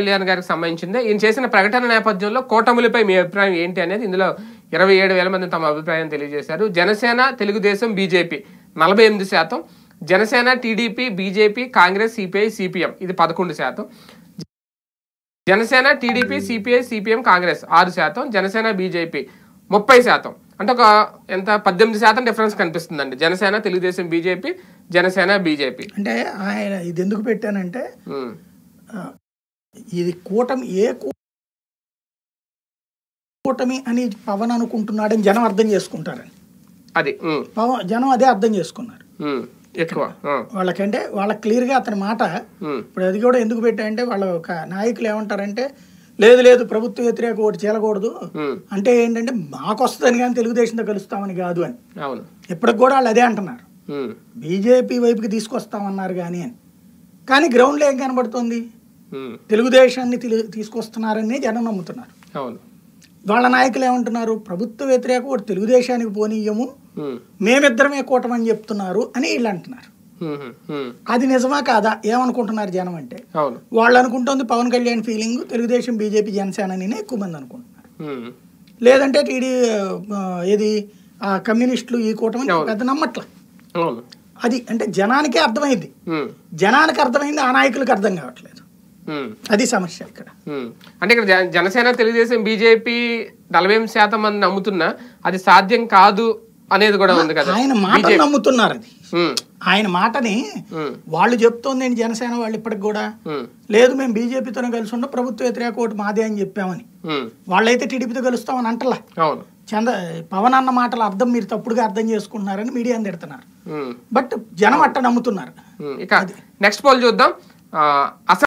కళ్యాణ్ గారికి సంబంధించింది ఈయన చేసిన ప్రకటన నేపథ్యంలో కూటములపై మీ అభిప్రాయం ఏంటి అనేది ఇందులో ఇరవై ఏడు వేల మంది తమ అభిప్రాయం తెలియజేశారు జనసేన తెలుగుదేశం బీజేపీ నలభై ఎనిమిది శాతం Janasena TDP BJP Congress CPI CPM ఇది పదకొండు శాతం Janasena TDP CPI CPM Congress ఆరు శాతం జనసేన బీజేపీ ముప్పై శాతం అంటే ఒక ఎంత పద్దెనిమిది శాతం డిఫరెన్స్ కనిపిస్తుందండి జనసేన తెలుగుదేశం బీజేపీ జనసేన బీజేపీ అంటే ఆయన ఇది ఎందుకు పెట్టానంటే ఇది కూటమి ఏ కూటమి అని పవన్ అనుకుంటున్నాడని జనం అర్థం చేసుకుంటారని అది పవన్ జనం అదే అర్థం చేసుకున్నారు ఎక్కువ వాళ్ళకంటే వాళ్ళ క్లియర్గా అతని మాట ఇప్పుడు అది కూడా ఎందుకు పెట్టాయంటే వాళ్ళ ఒక నాయకులు ఏమంటారంటే లేదు లేదు ప్రభుత్వ వ్యతిరేక ఓటు చేయకూడదు అంటే ఏంటంటే మాకు వస్తుందని కానీ తెలుగుదేశంతో కలుస్తామని కాదు అని ఇప్పటికి కూడా వాళ్ళు అదే అంటున్నారు బీజేపీ వైపుకి తీసుకొస్తామన్నారు కానీ అని కానీ గ్రౌండ్లో ఏం కనబడుతుంది తెలుగుదేశాన్ని తీసుకొస్తున్నారని జనం నమ్ముతున్నారు అవును వాళ్ళ నాయకులు ఏమంటున్నారు ప్రభుత్వ వ్యతిరేక ఒకటి తెలుగుదేశానికి పోనీయము మేమిద్దరమే కూటమని చెప్తున్నారు అని వీళ్ళు అంటున్నారు అది నిజమా కాదా ఏమనుకుంటున్నారు జనం అంటే వాళ్ళు అనుకుంటుంది పవన్ కళ్యాణ్ ఫీలింగ్ తెలుగుదేశం బీజేపీ జనసేనని ఎక్కువ మంది అనుకుంటున్నారు లేదంటే టీడీ ఏది కమ్యూనిస్టులు ఈ కూటమి పెద్ద నమ్మట్ల అది అంటే జనానికే అర్థమైంది జనానికి అర్థమైంది ఆ నాయకులకు అర్థం కావట్లేదు అది సమస్య ఇక్కడ అంటే ఇక్కడ జనసేన తెలుగుదేశం బీజేపీ నలభై శాతం మంది నమ్ముతున్నా అది సాధ్యం కాదు అనేది కూడా ఉంది కదా ఆయన మాట నమ్ముతున్నారు అది ఆయన మాటని వాళ్ళు చెప్తోంది జనసేన వాళ్ళు ఇప్పటికి కూడా లేదు మేము బీజేపీతోనే కలిసి ఉన్న ప్రభుత్వ వ్యతిరేక ఓటు మాదే అని చెప్పామని వాళ్ళైతే టీడీపీతో కలుస్తామని అంటలా చంద పవన్ అన్న మాటల అర్థం మీరు తప్పుడుగా అర్థం చేసుకుంటున్నారని మీడియా తిడుతున్నారు బట్ జనం అట్ట నమ్ముతున్నారు నెక్స్ట్ పోల్ చూద్దాం అసలు